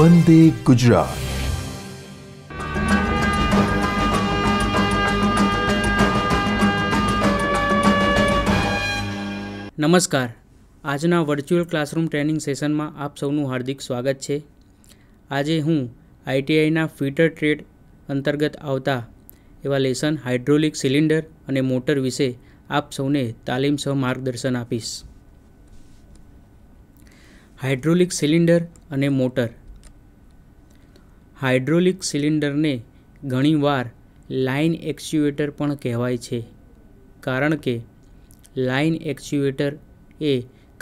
વંદે ગુજરાત નમસ્કાર આજના virtual classroom training સેશનમાં આપ સૌનું હાર્દિક સ્વાગત છે આજે હું આઈટીઆઈના ફિટર ટ્રેડ અંતર્ગત આવતા એવા લેસન હાઇડ્રોલિક સિલિન્ડર અને મોટર વિશે આપ સૌને તાલીમ સહ માર્ગદર્શન આપીશ હાઇડ્રોલિક સિલિન્ડર અને મોટર હાઇડ્રોલિક સિલિન્ડરને ઘણીવાર લાઇન એક્ચ્યુએટર પણ કહેવાય છે કારણ કે લાઇન એક્ચ્યુએટર એ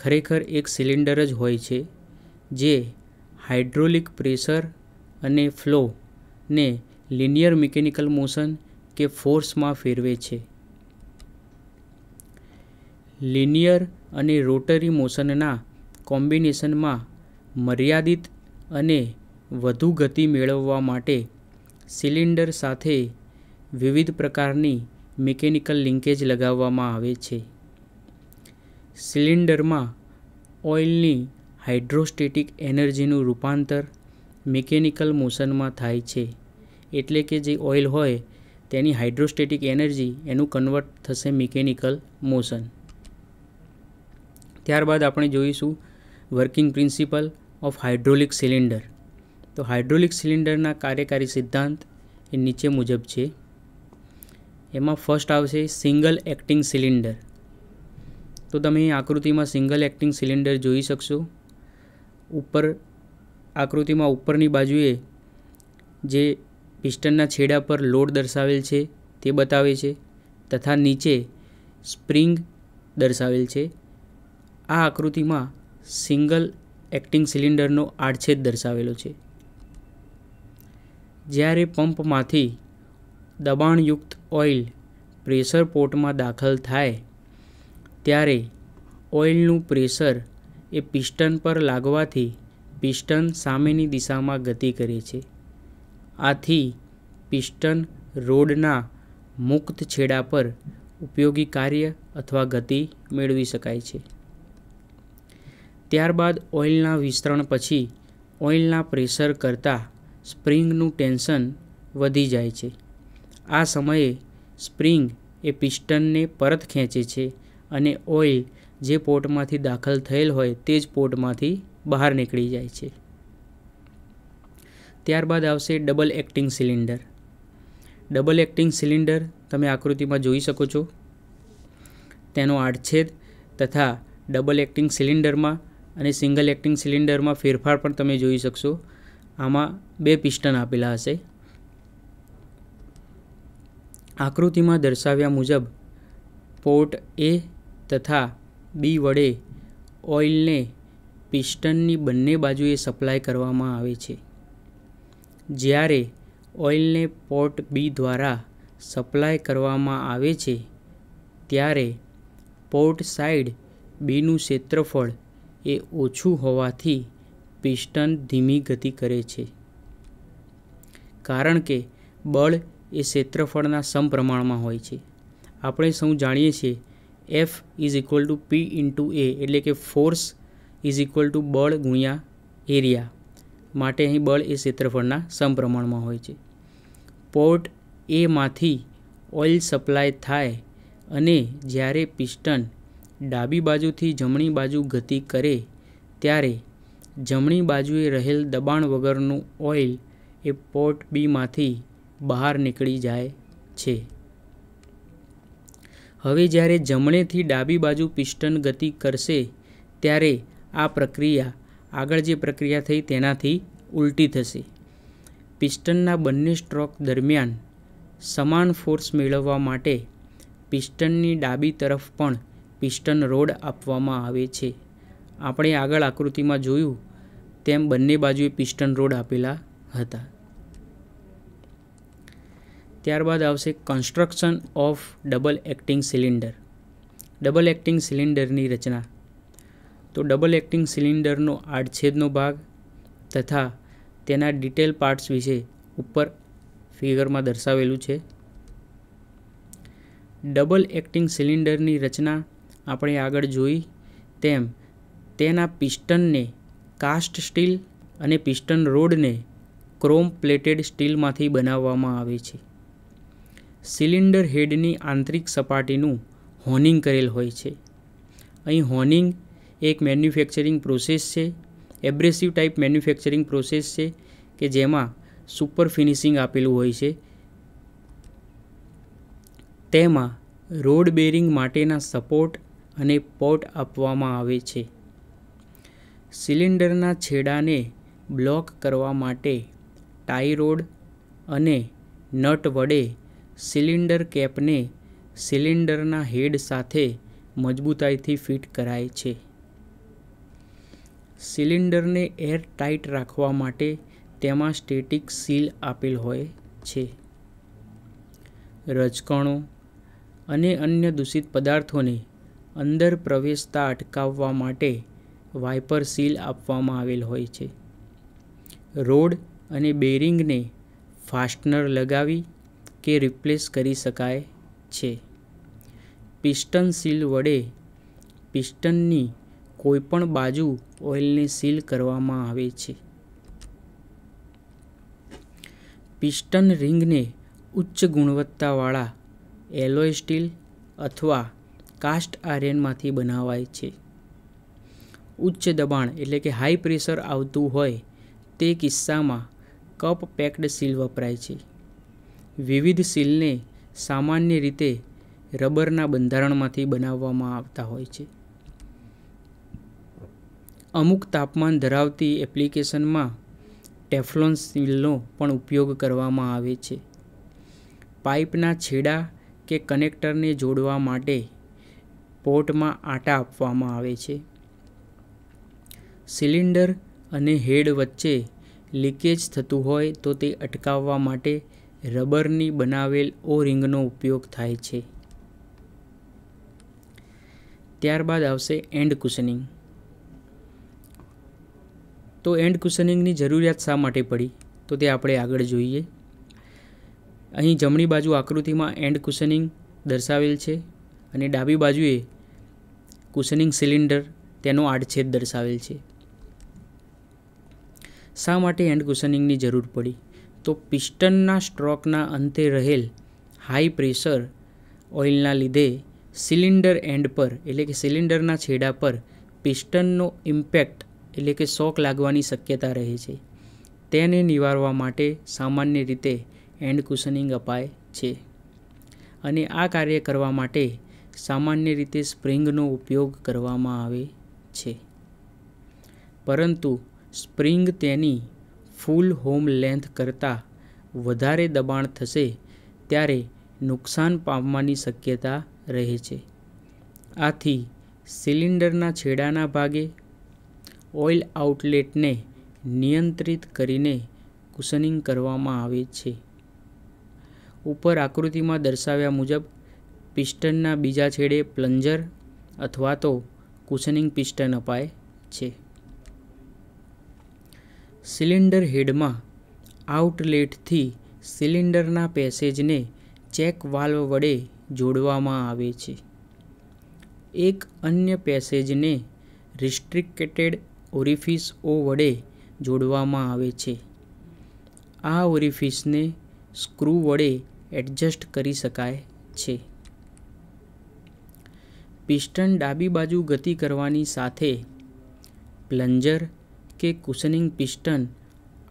ખરેખર એક સિલિન્ડર જ હોય છે જે હાઇડ્રોલિક પ્રેશર અને ફ્લો ને લિનિયર મિકેનિકલ મોશન કે ફોર્સમાં ફેરવે છે લિનિયર અને રોટરી મોશનના કોમ્બિનેશનમાં મર્યાદિત અને વધુ ગતિ મેળવવા માટે સિલિન્ડર સાથે વિવિધ પ્રકારની મિકેનિકલ લિંકેજ લગાવવામાં આવે છે સિલિન્ડરમાં ઓઇલની હાઇડ્રોસ્ટેટિક એનર્જીનું રૂપાંતર મિકેનિકલ મોશનમાં થાય છે એટલે કે જે ઓઇલ હોય તેની હાઇડ્રોસ્ટેટિક એનર્જી એનું કન્વર્ટ થશે મિકેનિકલ મોશન ત્યારબાદ આપણે જોઈશું working principle of hydraulic cylinder તો હાઇડ્રોલિક સિલિન્ડરના કાર્યકારી સિદ્ધાંત એ નીચે મુજબ છે એમાં ફર્સ્ટ આવશે સિંગલ એક્ટિંગ સિલિન્ડર તો તમે આકૃતિમાં સિંગલ એક્ટિંગ સિલિન્ડર જોઈ શકશો ઉપર આકૃતિમાં ઉપરની બાજુએ જે પિસ્ટનના છેડા પર લોડ દર્શાવેલ છે તે બતાવે છે તથા નીચે સ્પ્રિંગ દર્શાવેલ છે આ આકૃતિમાં સિંગલ એક્ટિંગ સિલિન્ડરનો આડછેદ દર્શાવેલો છે જ્યારે પંપમાંથી દબાણયુક્ત ઓઇલ પ્રેશર પોર્ટમાં દાખલ થાય ત્યારે ઓઇલનું પ્રેશર એ પિસ્ટન પર લાગવાથી પિસ્ટન સામેની દિશામાં ગતિ કરે છે આથી પિસ્ટન રોડના મુક્ત છેડા પર ઉપયોગી કાર્ય અથવા ગતિ મેળવી શકાય છે ત્યારબાદ ઓઇલના વિસ્તરણ પછી ઓઇલના પ્રેશર કરતાં સ્પ્રિંગનું ટેન્શન વધી જાય છે આ સમયે સ્પ્રિંગ એ પિસ્ટનને પરત ખેંચે છે અને ઓઇલ જે પોર્ટમાંથી દાખલ થયેલ હોય તે જ પોર્ટમાંથી બહાર નીકળી જાય છે ત્યારબાદ આવશે double acting cylinder double acting cylinder તમે આકૃતિમાં જોઈ શકો છો તેનો આડછેદ તથા ડબલ એક્ટિંગ સિલિન્ડરમાં અને સિંગલ એક્ટિંગ સિલિન્ડરમાં ફેરફાર પણ તમે જોઈ શકશો આમાં બે પિસ્ટન આપેલા હશે આકૃતિમાં દર્શાવ્યા મુજબ પોર્ટ એ તથા બી વડે ઓઇલને પિસ્ટનની બંને બાજુએ સપ્લાય કરવામાં આવે છે જ્યારે ઓઇલને પોર્ટ બી દ્વારા સપ્લાય કરવામાં આવે છે ત્યારે પોર્ટ સાઇડ બીનું ક્ષેત્રફળ એ ઓછું હોવાથી પિસ્ટન ધીમી ગતિ કરે છે કારણ કે બળ એ ક્ષેત્રફળના સમપ્રમાણમાં હોય છે આપણે સૌ જાણીએ છીએ F is equal to P into A એટલે કે ફોર્સ ઇઝ ઇક્વલ ટુ બળ ગુણ્યા એરિયા માટે અહીં બળ એ ક્ષેત્રફળના સમપ્રમાણમાં હોય છે પોર્ટ એમાંથી ઓઇલ સપ્લાય થાય અને જ્યારે પિસ્ટન ડાબી બાજુથી જમણી બાજુ ગતિ કરે ત્યારે જમણી બાજુએ રહેલ દબાણ વગરનું ઓઇલ એ પોર્ટ બીમાંથી બહાર નીકળી જાય છે હવે જ્યારે જમણેથી ડાબી બાજુ પિસ્ટન ગતિ કરશે ત્યારે આ પ્રક્રિયા આગળ જે પ્રક્રિયા થઈ તેનાથી ઉલટી થશે પિસ્ટનના બંને સ્ટ્રોક દરમિયાન સમાન ફોર્સ મેળવવા માટે પિસ્ટનની ડાબી તરફ પણ પિસ્ટન રોડ આપવામાં આવે છે આપણે આગળ આકૃતિમાં જોયું તેમ બંને બાજુએ પિસ્ટન રોડ આપેલા હતા ત્યારબાદ આવશે construction of double acting cylinder double acting સિલિન્ડરની રચના તો ડબલ એક્ટિંગ સિલિન્ડરનો આડછેદનો ભાગ તથા તેના ડિટેલ પાર્ટ્સ વિશે ઉપર ફિગરમાં દર્શાવેલું છે ડબલ એક્ટિંગ સિલિન્ડરની રચના આપણે આગળ જોઈ તેમ તેના પિસ્ટનને કાસ્ટ સ્ટીલ અને પિસ્ટન રોડને ક્રોમ પ્લેટેડ સ્ટીલમાંથી બનાવવામાં આવે છે સિલિન્ડર હેડની આંતરિક સપાટીનું હોનિંગ કરેલ હોય છે અહીં હોનિંગ એક મેન્યુફેક્ચરિંગ પ્રોસેસ છે એબ્રેસિવ ટાઈપ મેન્યુફેક્ચરિંગ પ્રોસેસ છે કે જેમાં સુપર ફિનિશિંગ આપેલું હોય છે તેમાં રોડ બેરિંગ માટેના સપોર્ટ અને પોટ આપવામાં આવે છે સિલિન્ડરના છેડાને બ્લોક કરવા માટે ટાઈ રોડ અને નટ વડે સિલિન્ડર કેપને સિલિન્ડરના હેડ સાથે મજબૂતાઈથી ફિટ કરાય છે સિલિન્ડરને એર ટાઈટ રાખવા માટે તેમાં સ્ટેટિક સીલ આપેલ હોય છે રજકણો અને અન્ય દૂષિત પદાર્થોને અંદર પ્રવેશતા અટકાવવા માટે વાઇપર સીલ આપવામાં આવેલ હોય છે રોડ અને બેરિંગને ફાસ્ટનર લગાવી કે રિપ્લેસ કરી શકાય છે પિસ્ટન સીલ વડે પિસ્ટનની કોઈપણ બાજુ ઓઇલને સીલ કરવામાં આવે છે પિસ્ટન રિંગને ઉચ્ચ ગુણવત્તાવાળા એલોય સ્ટીલ અથવા કાસ્ટ આયર્નમાંથી બનાવાય છે ઉચ્ચ દબાણ એટલે કે હાઈ પ્રેશર આવતું હોય તે કિસ્સામાં કપ પેક્ડ સીલ વપરાય છે વિવિધ સીલને સામાન્ય રીતે રબરના બંધારણમાંથી બનાવવામાં આવતા હોય છે અમુક તાપમાન ધરાવતી એપ્લિકેશનમાં ટેફલોન સીલનો પણ ઉપયોગ કરવામાં આવે છે પાઇપના છેડા કે કનેક્ટરને જોડવા માટે પોટમાં આટા આપવામાં આવે છે સિલિન્ડર અને હેડ વચ્ચે લીકેજ થતું હોય તો તે અટકાવવા માટે રબરની બનાવેલ ઓ રિંગનો ઉપયોગ થાય છે ત્યારબાદ આવશે એન્ડ કુશનિંગ તો એન્ડ કુશનિંગની જરૂરિયાત શા માટે પડી તો તે આપણે આગળ જોઈએ અહીં જમણી બાજુ આકૃતિમાં એન્ડ કુશનિંગ દર્શાવેલ છે અને ડાબી બાજુએ કુશનિંગ સિલિન્ડર તેનો આડછેદ દર્શાવેલ છે શા માટે હેન્ડ કુશનિંગની જરૂર પડી તો પિસ્ટનના સ્ટ્રોકના અંતે રહેલ હાઈ પ્રેશર ઓઇલના લીધે સિલિન્ડર એન્ડ પર એટલે કે સિલિન્ડરના છેડા પર પિસ્ટનનો ઇમ્પેક્ટ એટલે કે શોક લાગવાની શક્યતા રહે છે તેને નિવારવા માટે સામાન્ય રીતે એન્ડ કુશનિંગ અપાય છે અને આ કાર્ય કરવા માટે સામાન્ય રીતે સ્પ્રિંગનો ઉપયોગ કરવામાં આવે છે પરંતુ સ્પ્રિંગ તેની ફૂલ હોમ લેન્થ કરતાં વધારે દબાણ થશે ત્યારે નુકસાન પામવાની શક્યતા રહે છે આથી સિલિન્ડરના છેડાના ભાગે ઓઇલ આઉટલેટને નિયંત્રિત કરીને કુશનિંગ કરવામાં આવે છે ઉપર આકૃતિમાં દર્શાવ્યા મુજબ પિસ્ટનના બીજા છેડે પ્લન્જર અથવા તો કુશનિંગ પિસ્ટન અપાય છે સિલિન્ડર હેડમાં આઉટલેટથી સિલિન્ડરના પેસેજને ચેક વાલ્વ વડે જોડવામાં આવે છે એક અન્ય પેસેજને રિસ્ટ્રિક્ટેડ ઓરિફિસઓ વડે જોડવામાં આવે છે આ ઓરિફિસને સ્ક્રૂ વડે એડજસ્ટ કરી શકાય છે પિસ્ટન ડાબી બાજુ ગતિ કરવાની સાથે પ્લન્જર કે કુશનિંગ પિસ્ટન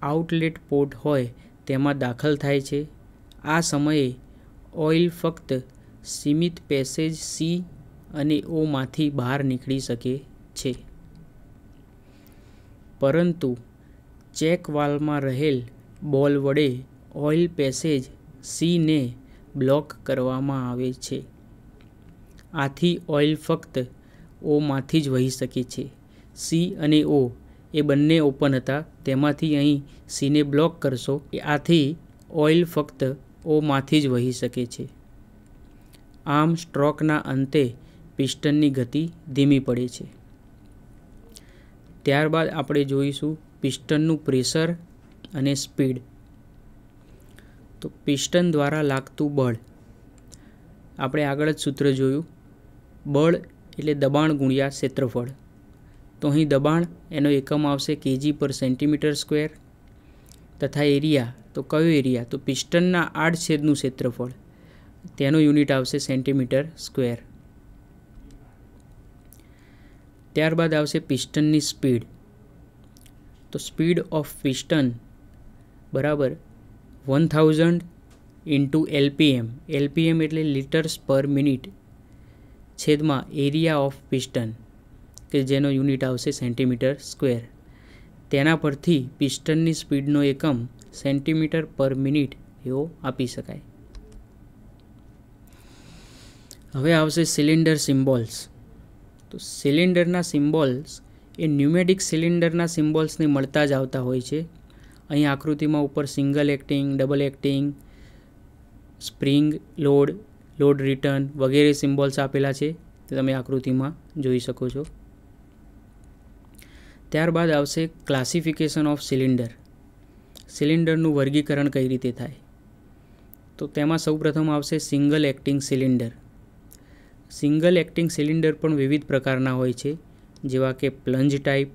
આઉટલેટ પોર્ટ હોય તેમાં દાખલ થાય છે આ સમયે ઓઇલ ફક્ત સીમિત પેસેજ સી અને ઓમાંથી બહાર નીકળી શકે છે પરંતુ ચેક વાલમાં રહેલ બોલ વડે ઓઇલ પેસેજ સીને બ્લોક કરવામાં આવે છે આથી ઓઇલ ફક્ત ઓમાંથી જ વહી શકે છે સી અને ઓ એ બંને ઓપન હતા તેમાંથી અહીં સીને બ્લોક કરશો આથી ઓઇલ ફક્ત ઓમાંથી જ વહી શકે છે આમ સ્ટ્રોકના અંતે પિસ્ટનની ગતિ ધીમી પડે છે ત્યારબાદ આપણે જોઈશું પિસ્ટનનું પ્રેશર અને સ્પીડ તો પિસ્ટન દ્વારા લાગતું બળ આપણે આગળ જ સૂત્ર જોયું બળ એટલે દબાણ ગુણ્યા ક્ષેત્રફળ તો અહીં દબાણ એનો એકમ આવશે કેજી પર સેન્ટીમીટર સ્ક્વેર તથા એરિયા તો કયો એરિયા તો પિસ્ટનના આડછેદનું ક્ષેત્રફળ તેનો યુનિટ આવશે સેન્ટીમીટર સ્ક્વેર ત્યારબાદ આવશે પિસ્ટનની સ્પીડ તો સ્પીડ ઓફ પિસ્ટન બરાબર one thousand into LPM LPM એટલે લીટર્સ પર મિનિટ છેદમાં એરિયા ઓફ પિસ્ટન કે જેનો યુનિટ આવશે સેન્ટીમીટર સ્ક્વેર તેના પરથી પિસ્ટનની સ્પીડનો એકમ સેન્ટીમીટર પર મિનિટ એવો આપી શકાય હવે આવશે સિલિન્ડર સિમ્બોલ્સ તો સિલિન્ડરના સિમ્બોલ્સ એ ન્યુમેડિક સિલિન્ડરના સિમ્બોલ્સને મળતા જ આવતા હોય છે અહીં આકૃતિમાં ઉપર single acting double acting spring load load return વગેરે સિમ્બોલ્સ આપેલા છે તે તમે આકૃતિમાં જોઈ શકો છો ત્યારબાદ આવશે ક્લાસિફિકેશન ઓફ સિલિન્ડર સિલિન્ડરનું વર્ગીકરણ કઈ રીતે થાય તો તેમાં સૌપ્રથમ આવશે single acting cylinder single acting cylinder પણ વિવિધ પ્રકારના હોય છે જેવા કે plunge type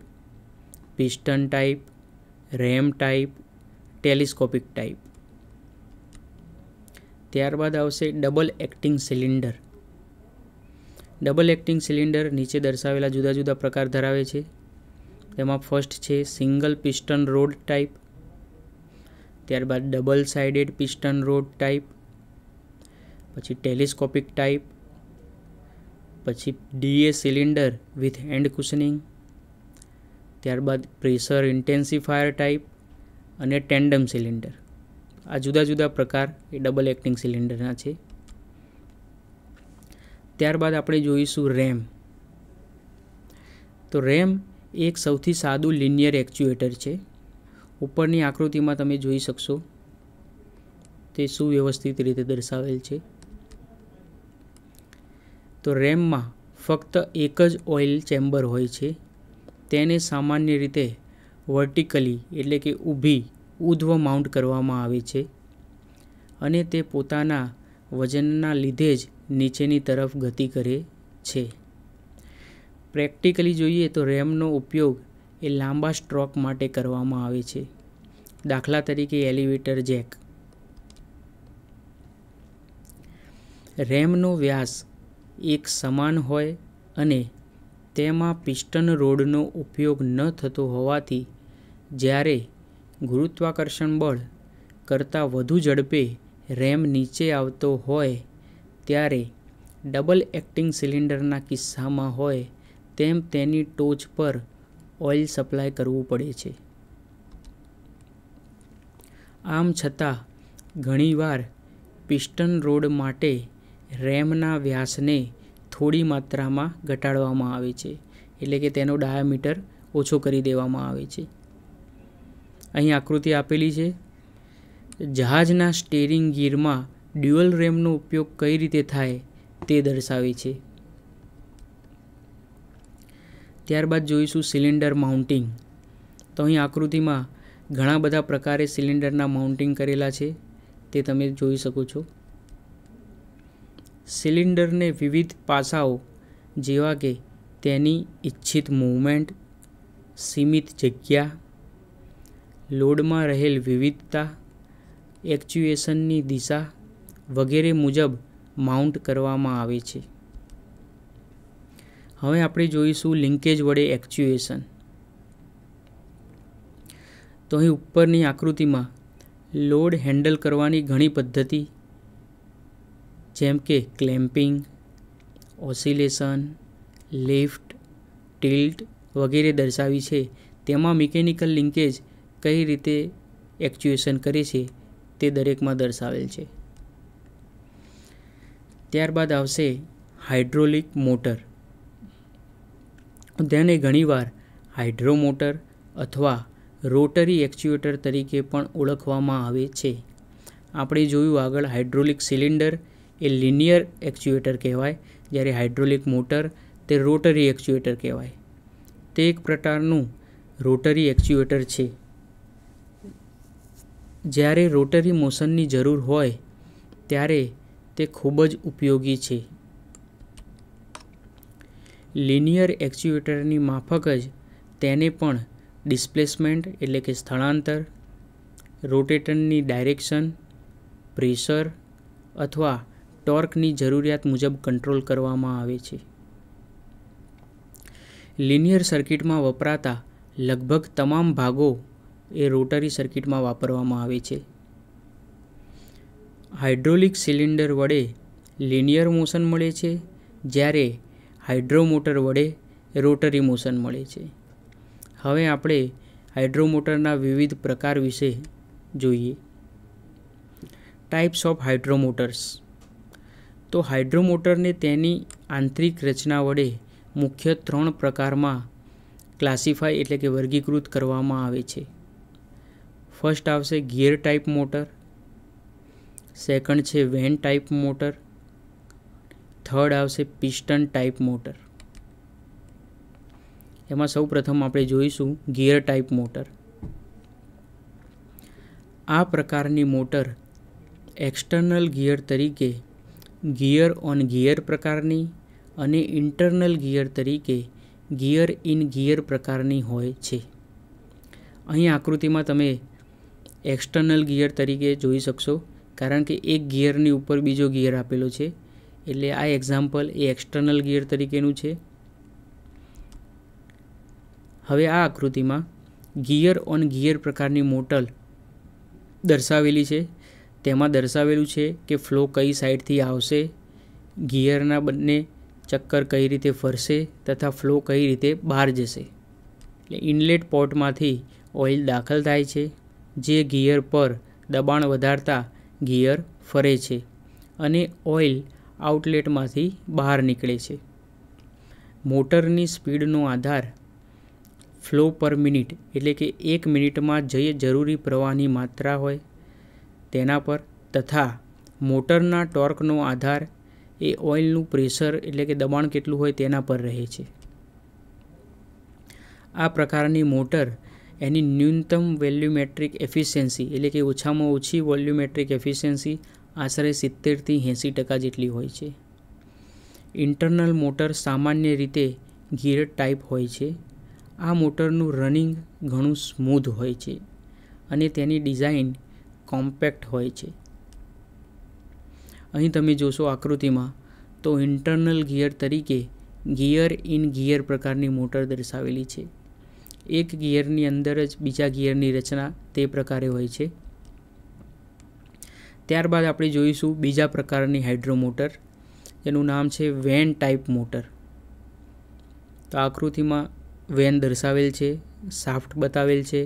piston type ram type telescopic type ત્યારબાદ આવશે double acting cylinder double acting cylinder નીચે દર્શાવેલા જુદા જુદા પ્રકાર ધરાવે છે તેમાં ફર્સ્ટ છે સિંગલ પિસ્ટન રોડ ટાઈપ ત્યારબાદ double sided piston rod type પછી ટેલિસ્કોપિક ટાઈપ પછી DA cylinder with end cushioning ત્યારબાદ પ્રેશર ઇન્ટેન્સિફાયર ટાઈપ અને ટેન્ડમ સિલિન્ડર આ જુદા જુદા પ્રકાર એ ડબલ એક્ટિંગ સિલિન્ડરના છે ત્યારબાદ આપણે જોઈશું રેમ તો રેમ એક સૌથી સાદું લિનિયર એક્ચ્યુએટર છે ઉપરની આકૃતિમાં તમે જોઈ શકશો તે સુવ્યવસ્થિત રીતે દર્શાવેલ છે તો રેમમાં ફક્ત એક જ ઓઇલ ચેમ્બર હોય છે તેને સામાન્ય રીતે વર્ટિકલી એટલે કે ઊભી ઉધ્વ માઉન્ટ કરવામાં આવે છે અને તે પોતાના વજનના લીધે જ નીચેની તરફ ગતિ કરે છે પ્રેક્ટિકલી જોઈએ તો રેમનો ઉપયોગ એ લાંબા સ્ટ્રોક માટે કરવામાં આવે છે દાખલા તરીકે એલિવેટર જેક રેમનો વ્યાસ એક સમાન હોય અને તેમાં પિસ્ટન રોડનો ઉપયોગ ન થતો હોવાથી જ્યારે ગુરુત્વાકર્ષણ બળ કરતાં વધુ ઝડપે રેમ નીચે આવતો હોય ત્યારે ડબલ એક્ટિંગ સિલિન્ડરના કિસ્સામાં હોય તેમ તેની ટોચ પર ઓઇલ સપ્લાય કરવું પડે છે આમ છતાં ઘણીવાર પિસ્ટન રોડ માટે રેમના વ્યાસને થોડી માત્રામાં ઘટાડવામાં આવે છે એટલે કે તેનો ડાયામીટર ઓછો કરી દેવામાં આવે છે અહીં આકૃતિ આપેલી છે જહાજના સ્ટેરિંગ ગીરમાં ડ્યુઅલ રેમનો ઉપયોગ કઈ રીતે થાય તે દર્શાવે છે ત્યારબાદ જોઈશું સિલિન્ડર માઉન્ટિંગ તો અહીં આકૃતિમાં ઘણા બધા પ્રકારે સિલિન્ડરના માઉન્ટિંગ કરેલા છે તે તમે જોઈ શકો છો સિલિન્ડરને વિવિધ પાસાઓ જેવા કે તેની ઇચ્છિત મૂવમેન્ટ સીમિત જગ્યા લોડમાં રહેલ વિવિધતા એક્ચ્યુએશનની દિશા વગેરે મુજબ માઉન્ટ કરવામાં આવે છે હવે આપણે જોઈશું લિંકેજ વડે એક્ચ્યુએશન તો અહીં ઉપરની આકૃતિમાં લોડ હેન્ડલ કરવાની ઘણી પદ્ધતિ જેમ કે ક્લેમ્પિંગ ઓસિલેશન લિફ્ટ ટિલ્ટ વગેરે દર્શાવી છે તેમાં મિકેનિકલ લિંકેજ કઈ રીતે એક્ચ્યુએશન કરે છે તે દરેકમાં દર્શાવેલ છે ત્યારબાદ આવશે હાઇડ્રોલિક મોટર તેને ઘણીવાર હાઇડ્રોમોટર અથવા રોટરી એક્ચ્યુએટર તરીકે પણ ઓળખવામાં આવે છે આપણે જોયું આગળ હાઇડ્રોલિક સિલિન્ડર એ લિનિયર એક્ચ્યુએટર કહેવાય જ્યારે હાઇડ્રોલિક મોટર તે રોટરી એક્ચ્યુએટર કહેવાય તે એક પ્રકારનું રોટરી એક્ચ્યુએટર છે જ્યારે રોટરી મોશનની જરૂર હોય ત્યારે તે ખૂબ જ ઉપયોગી છે લિનિયર એક્ચ્યુએટરની માફક જ તેને પણ ડિસ્પ્લેસમેન્ટ એટલે કે સ્થળાંતર રોટેટનની ડાયરેક્શન પ્રેશર અથવા ટોર્કની જરૂરિયાત મુજબ કંટ્રોલ કરવામાં આવે છે લિનિયર સર્કિટમાં વપરાતા લગભગ તમામ ભાગો એ રોટરી સર્કિટમાં વાપરવામાં આવે છે હાઇડ્રોલિક સિલિન્ડર વડે લિનિયર મોશન મળે છે જ્યારે હાઇડ્રોમોટર વડે રોટરી મોશન મળે છે હવે આપણે હાઇડ્રોમોટરના વિવિધ પ્રકાર વિશે જોઈએ ટાઈપ્સ ઓફ હાઇડ્રોમોટર્સ તો હાઇડ્રોમોટરને તેની આંતરિક રચના વડે મુખ્ય ત્રણ પ્રકારમાં ક્લાસિફાય એટલે કે વર્ગીકૃત કરવામાં આવે છે ફર્સ્ટ આવશે ગિયર ટાઈપ મોટર સેકન્ડ છે વેન ટાઈપ મોટર થર્ડ આવશે પિસ્ટન ટાઈપ મોટર એમાં સૌ પ્રથમ આપણે જોઈશું ગિયર ટાઈપ મોટર આ પ્રકારની મોટર એક્સટર્નલ ગિયર તરીકે ગિયર ઓન ગિયર પ્રકારની અને ઇન્ટરનલ ગિયર તરીકે ગિયર ઇન ગિયર પ્રકારની હોય છે અહીં આકૃતિમાં તમે એક્સટર્નલ ગિયર તરીકે જોઈ શકશો કારણ કે એક ગિયરની ઉપર બીજો ગિયર આપેલો છે એટલે આ એક્ઝામ્પલ એ એક્સટર્નલ ગિયર તરીકેનું છે હવે આ આકૃતિમાં ગિયર ઓન ગિયર પ્રકારની મોટલ દર્શાવેલી છે તેમાં દર્શાવેલું છે કે ફ્લો કઈ સાઈડથી આવશે ગિયરના બંને ચક્કર કઈ રીતે ફરશે તથા ફ્લો કઈ રીતે બહાર જશે એટલે ઇનલેટ પોર્ટમાંથી ઓઇલ દાખલ થાય છે જે ગિયર પર દબાણ વધારતા ગિયર ફરે છે અને ઓઇલ આઉટલેટમાંથી બહાર નીકળે છે મોટરની સ્પીડનો આધાર ફ્લો પર મિનિટ એટલે કે એક મિનિટમાં જે જરૂરી પ્રવાહની માત્રા હોય તેના પર તથા મોટરના ટોર્કનો આધાર એ ઓઇલનું પ્રેશર એટલે કે દબાણ કેટલું હોય તેના પર રહે છે આ પ્રકારની મોટર એની ન્યૂનતમ વેલ્યુમેટ્રિક એફિશિયન્સી એટલે કે ઓછામાં ઓછી વોલ્યુમેટ્રિક એફિશિયન્સી આશરે સિત્તેરથી એંસી ટકા જેટલી હોય છે ઇન્ટરનલ મોટર સામાન્ય રીતે ગિયર ટાઈપ હોય છે આ મોટરનું રનિંગ ઘણું સ્મૂધ હોય છે અને તેની ડિઝાઇન કોમ્પેક્ટ હોય છે અહીં તમે જોશો આકૃતિમાં તો ઇન્ટરનલ ગિયર તરીકે ગિયર ઇન ગિયર પ્રકારની મોટર દર્શાવેલી છે એક ગિયરની અંદર જ બીજા ગિયરની રચના તે પ્રકારે હોય છે ત્યારબાદ આપણે જોઈશું બીજા પ્રકારની હાઇડ્રોમોટર મોટર જેનું નામ છે વેન ટાઈપ મોટર તો આકૃતિમાં વેન દર્શાવેલ છે સાફ્ટ બતાવેલ છે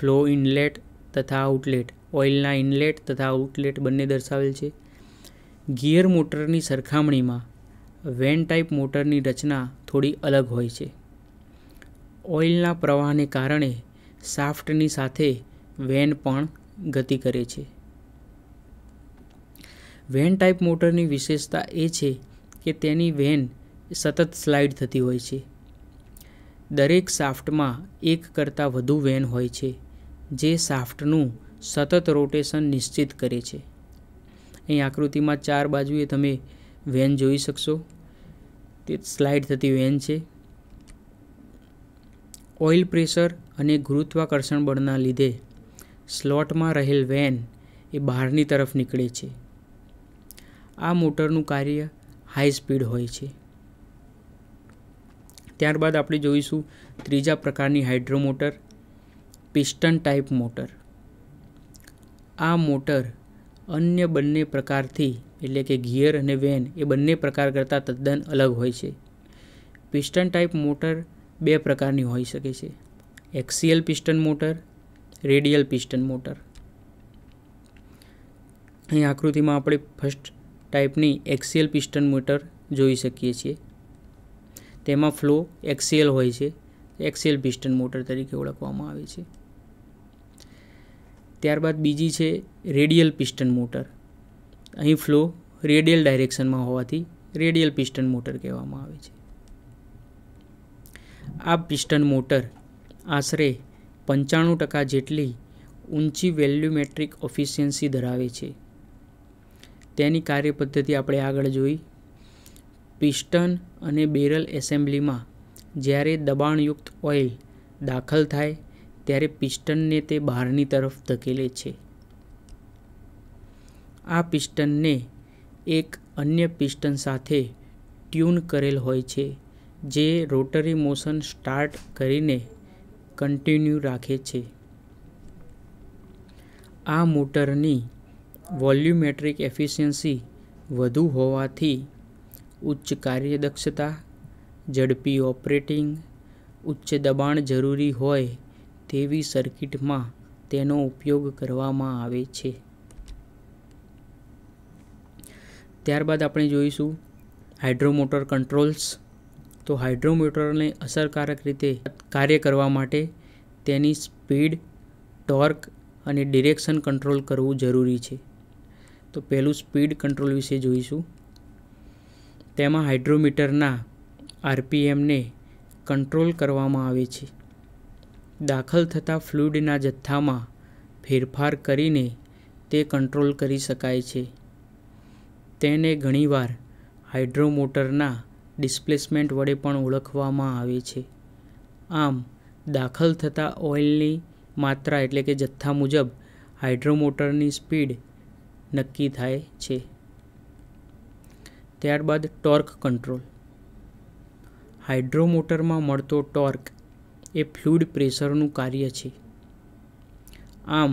ફ્લો ઇનલેટ તથા આઉટલેટ ઓઇલના ઇનલેટ તથા આઉટલેટ બંને દર્શાવેલ છે ગિયર મોટરની સરખામણીમાં વેન ટાઈપ મોટરની રચના થોડી અલગ હોય છે ઓઇલના પ્રવાહને કારણે સાફ્ટની સાથે વેન પણ ગતિ કરે છે વેન ટાઈપ મોટરની વિશેષતા એ છે કે તેની વેન સતત સ્લાઇડ થતી હોય છે દરેક સાફ્ટમાં એક કરતાં વધુ વેન હોય છે જે સાફ્ટનું સતત રોટેશન નિશ્ચિત કરે છે અહીં આકૃતિમાં ચાર બાજુએ તમે વેન જોઈ શકશો તે સ્લાઇડ થતી વેન છે ઓઇલ પ્રેશર અને ગુરુત્વાકર્ષણ બળના લીધે સ્લોટમાં રહેલ વેન એ બહારની તરફ નીકળે છે આ મોટરનું કાર્ય હાઈ સ્પીડ હોય છે ત્યારબાદ આપણે જોઈશું ત્રીજા પ્રકારની hydro motor piston type motor આ મોટર અન્ય બંને પ્રકારથી એટલે કે ગિયર અને વેન એ બંને પ્રકાર કરતાં તદ્દન અલગ હોય છે પિસ્ટન ટાઈપ મોટર બે પ્રકારની હોઈ શકે છે axial piston motor radial piston motor અહીં આકૃતિમાં આપણે ફર્સ્ટ ટાઈપની એક્સિયલ પિસ્ટન મોટર જોઈ શકીએ છીએ તેમાં ફ્લો એક્સિયલ હોય છે એક્સિયલ પિસ્ટન મોટર તરીકે ઓળખવામાં આવે છે ત્યારબાદ બીજી છે રેડિયલ પિસ્ટન મોટર અહીં ફ્લો રેડિયલ ડાયરેક્શનમાં હોવાથી રેડિયલ પિસ્ટન મોટર કહેવામાં આવે છે આ પિસ્ટન મોટર આશરે પંચાણું ટકા જેટલી ઊંચી વેલ્યુમેટ્રિક ઓફિશિયન્સી ધરાવે છે તેની કાર્યપદ્ધતિ આપણે આગળ જોઈ પિસ્ટન અને બેરલ એસેમ્બલીમાં જ્યારે દબાણયુક્ત ઓઇલ દાખલ થાય ત્યારે પિસ્ટનને તે બહારની તરફ ધકેલે છે આ પિસ્ટનને એક અન્ય પિસ્ટન સાથે ટ્યુન કરેલ હોય છે જે રોટરી મોશન સ્ટાર્ટ કરીને કન્ટિન્યુ રાખે છે આ મોટરની વોલ્યુમેટ્રિક એફિશિયન્સી વધુ હોવાથી ઉચ્ચ કાર્યદક્ષતા ઝડપી ઓપરેટિંગ ઉચ્ચ દબાણ જરૂરી હોય તેવી સર્કિટમાં તેનો ઉપયોગ કરવામાં આવે છે ત્યારબાદ આપણે જોઈશું હાઇડ્રોમોટર કંટ્રોલ્સ તો હાઇડ્રોમોટરને અસરકારક રીતે કાર્ય કરવા માટે તેની સ્પીડ ટોર્ક અને ડિરેક્શન કંટ્રોલ કરવું જરૂરી છે તો પહેલું સ્પીડ કંટ્રોલ વિશે જોઈશું તેમાં હાઇડ્રોમીટરના આરપીએમને કંટ્રોલ કરવામાં આવે છે દાખલ થતા ફ્લુઇડના જથ્થામાં ફેરફાર કરીને તે કંટ્રોલ કરી શકાય છે તેને ઘણીવાર હાઇડ્રોમોટરના ડિસ્પ્લેસમેન્ટ વડે પણ ઓળખવામાં આવે છે આમ દાખલ થતા ઓઇલની માત્રા એટલે કે જથ્થા મુજબ હાઇડ્રોમોટરની સ્પીડ નક્કી થાય છે ત્યારબાદ ટોર્ક કંટ્રોલ હાઇડ્રોમોટરમાં મળતો ટોર્ક એ ફ્લૂડ પ્રેશરનું કાર્ય છે આમ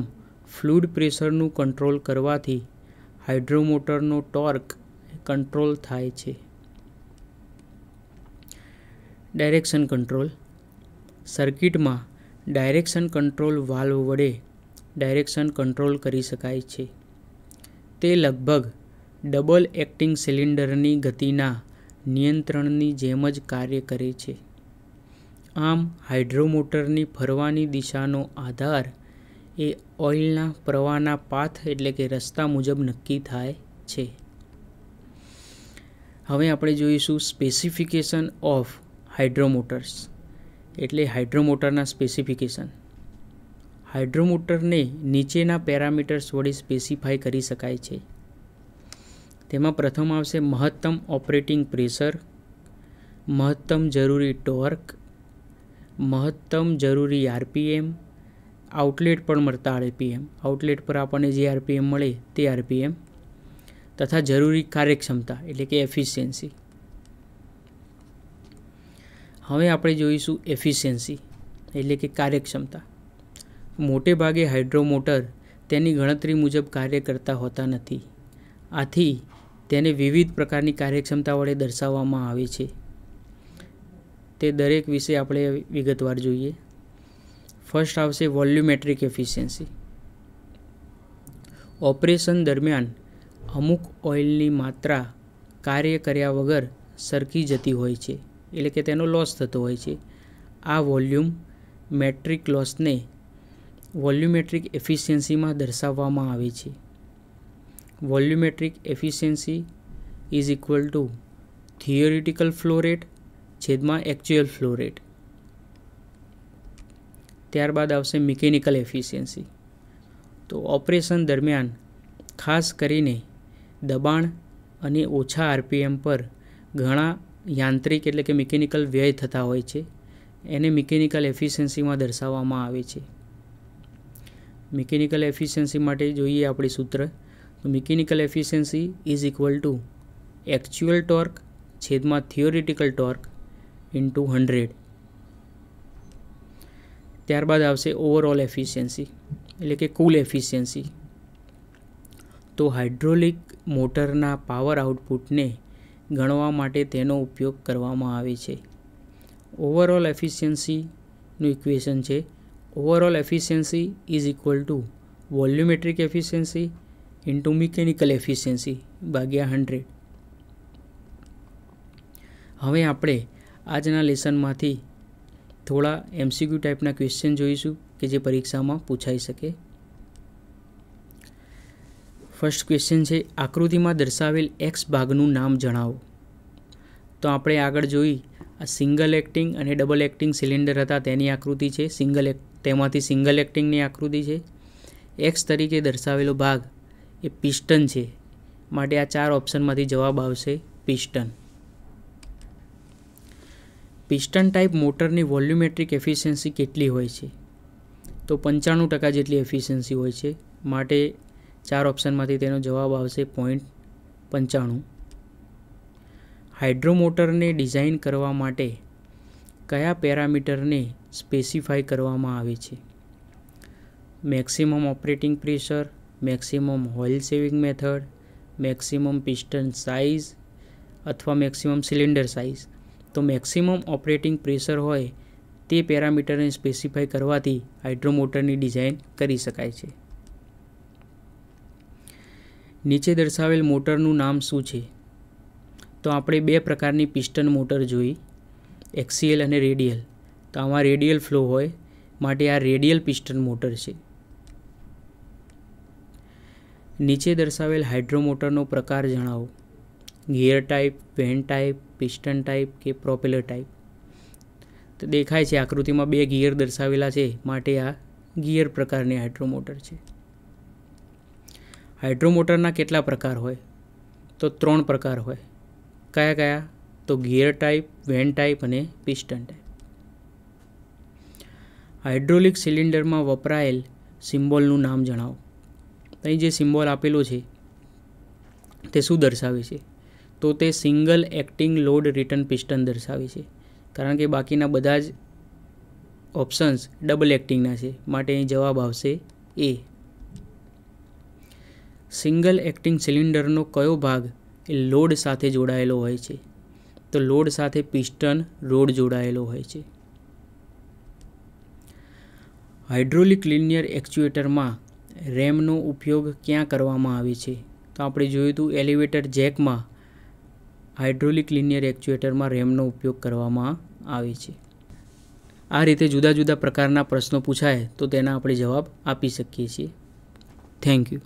ફ્લૂડ પ્રેશરનું કંટ્રોલ કરવાથી હાઇડ્રોમોટરનો ટોર્ક કંટ્રોલ થાય છે ડાયરેક્શન કંટ્રોલ સર્કિટમાં ડાયરેક્શન કંટ્રોલ વાલ્વ વડે ડાયરેક્શન કંટ્રોલ કરી શકાય છે તે લગભગ ડબલ એક્ટિંગ સિલિન્ડરની ગતિના નિયંત્રણની જેમ જ કાર્ય કરે છે આમ હાઇડ્રોમોટરની ફરવાની દિશાનો આધાર એ ઓઇલના પ્રવાહના પાથ એટલે કે રસ્તા મુજબ નક્કી થાય છે હવે આપણે જોઈશું સ્પેસિફિકેશન ઓફ હાઇડ્રોમોટર્સ એટલે હાઇડ્રોમોટરના સ્પેસિફિકેશન હાઇડ્રોમીટરને નીચેના પેરામીટર્સ વડે સ્પેસિફાઈ કરી શકાય છે તેમાં પ્રથમ આવશે મહત્તમ ઓપરેટિંગ પ્રેશર મહત્તમ જરૂરી ટોર્ક મહત્તમ જરૂરી આરપીએમ આઉટલેટ પણ મળતા આરપીએમ આઉટલેટ પર આપણને જે આરપીએમ મળે તે આરપીએમ તથા જરૂરી કાર્યક્ષમતા એટલે કે એફિશિયન્સી હવે આપણે જોઈશું એફિશિયન્સી એટલે કે કાર્યક્ષમતા મોટે ભાગે હાઇડ્રોમોટર તેની ગણતરી મુજબ કાર્ય કરતા હોતા નથી આથી તેને વિવિધ પ્રકારની કાર્યક્ષમતા વડે દર્શાવવામાં આવે છે તે દરેક વિશે આપણે વિગતવાર જોઈએ ફર્સ્ટ આવશે વોલ્યુમેટ્રિક એફિશિયન્સી ઓપરેશન દરમિયાન અમુક ઓઇલની માત્રા કાર્ય કર્યા વગર સરકી જતી હોય છે એટલે કે તેનો લોસ થતો હોય છે આ વોલ્યુમ મેટ્રિક લોસને વોલ્યુમેટ્રિક એફિશિયન્સીમાં દર્શાવવામાં આવે છે volumetric efficiency is equal to theoretical flow rate છેદમાં એકચ્યુઅલ ફ્લો રેટ ત્યારબાદ આવશે મિકેનિકલ એફિશિયન્સી તો ઓપરેશન દરમિયાન ખાસ કરીને દબાણ અને ઓછા આરપીએમ પર ઘણા યાંત્રિક એટલે કે મિકેનિકલ વ્યય થતા હોય છે એને મિકેનિકલ એફિશિયન્સીમાં દર્શાવવામાં આવે છે મિકેનિકલ એફિશિયન્સી માટે જોઈએ આપણે સૂત્ર તો mechanical efficiency is equal to actual torque છેદમાં theoretical torque into hundred ત્યારબાદ આવશે ઓવરઓલ એફિશિયન્સી એટલે કે કુલ એફિશિયન્સી તો હાઇડ્રોલિક મોટરના પાવર આઉટપુટને ગણવા માટે તેનો ઉપયોગ કરવામાં આવે છે ઓવરઓલ એફિશિયન્સીનું ઇક્વેશન છે overall efficiency is equal to volumetric efficiency into mechanical efficiency ભાગ્યા હંડ્રેડ હવે આપણે આજના લેસનમાંથી થોડા એમસીક્યુ ટાઈપના ક્વેશ્ચન જોઈશું કે જે પરીક્ષામાં પૂછાઈ શકે ફર્સ્ટ ક્વેશ્ચન છે આકૃતિમાં દર્શાવેલ એક્સ ભાગનું નામ જણાવો તો આપણે આગળ જોઈ આ સિંગલ એક્ટિંગ અને ડબલ એક્ટિંગ સિલિન્ડર હતા તેની આકૃતિ છે સિંગલ એક્ટ તેમાંથી સિંગલ એક્ટિંગની આકૃતિ છે એક્સ તરીકે દર્શાવેલો ભાગ એ પિસ્ટન છે માટે આ ચાર ઓપ્શનમાંથી જવાબ આવશે પિસ્ટન પિસ્ટન ટાઈપ મોટરની વોલ્યુમેટ્રિક એફિશિયન્સી કેટલી હોય છે તો પંચાણું ટકા જેટલી એફિશિયન્સી હોય છે માટે ચાર ઓપ્શનમાંથી તેનો જવાબ આવશે પોઈન્ટ પંચાણું હાઇડ્રોમોટરને ડિઝાઇન કરવા માટે કયા પેરામીટરને સ્પેસિફાઈ કરવામાં આવે છે maximum operating pressure maximum oil saving method maximum piston size અથવા મેક્સિમમ સિલિન્ડર સાઇઝ તો મેક્સિમમ ઓપરેટિંગ પ્રેશર હોય તે પેરામીટરને સ્પેસિફાઈ કરવાથી હાઇડ્રોમોટરની ડિઝાઇન કરી શકાય છે નીચે દર્શાવેલ મોટરનું નામ શું છે તો આપણે બે પ્રકારની પિસ્ટન મોટર જોઈ એક્સીએલ અને રેડિયલ તો આમાં રેડિયલ ફ્લો હોય માટે આ રેડિયલ પિસ્ટન મોટર છે નીચે દર્શાવેલ હાઇડ્રોમોટરનો પ્રકાર જણાવો gear type vane type piston type કે પ્રોપેલર ટાઈપ તો દેખાય છે આકૃતિમાં બે ગિયર દર્શાવેલા છે માટે આ ગિયર પ્રકારની હાઇડ્રોમોટર છે હાઇડ્રોમોટરના કેટલા પ્રકાર હોય તો ત્રણ પ્રકાર હોય કયા કયા તો ગિયર ટાઈપ વેન ટાઈપ અને પિસ્ટન ટાઈપ હાઇડ્રોલિક સિલિન્ડરમાં વપરાયેલ સિમ્બોલનું નામ જણાવો અહીં જે સિમ્બોલ આપેલો છે તે શું દર્શાવે છે તો તે single acting load return piston દર્શાવે છે કારણ કે બાકીના બધા જ ઓપ્શન્સ ડબલ એક્ટિંગના છે માટે અહીં જવાબ આવશે એ સિંગલ એક્ટિંગ સિલિન્ડરનો કયો ભાગ એ લોડ સાથે જોડાયેલો હોય છે તો લોડ સાથે પિસ્ટન રોડ જોડાયેલો હોય છે હાઇડ્રોલિક લિનિયર એક્ચ્યુએટરમાં રેમનો ઉપયોગ ક્યાં કરવામાં આવે છે તો આપણે જોયું હતું એલિવેટર જેકમાં હાઇડ્રોલિક લિનિયર એક્ચ્યુએટરમાં રેમનો ઉપયોગ કરવામાં આવે છે આ રીતે જુદા જુદા પ્રકારના પ્રશ્નો પૂછાય તો તેના આપણે જવાબ આપી શકીએ છીએ થેન્ક યુ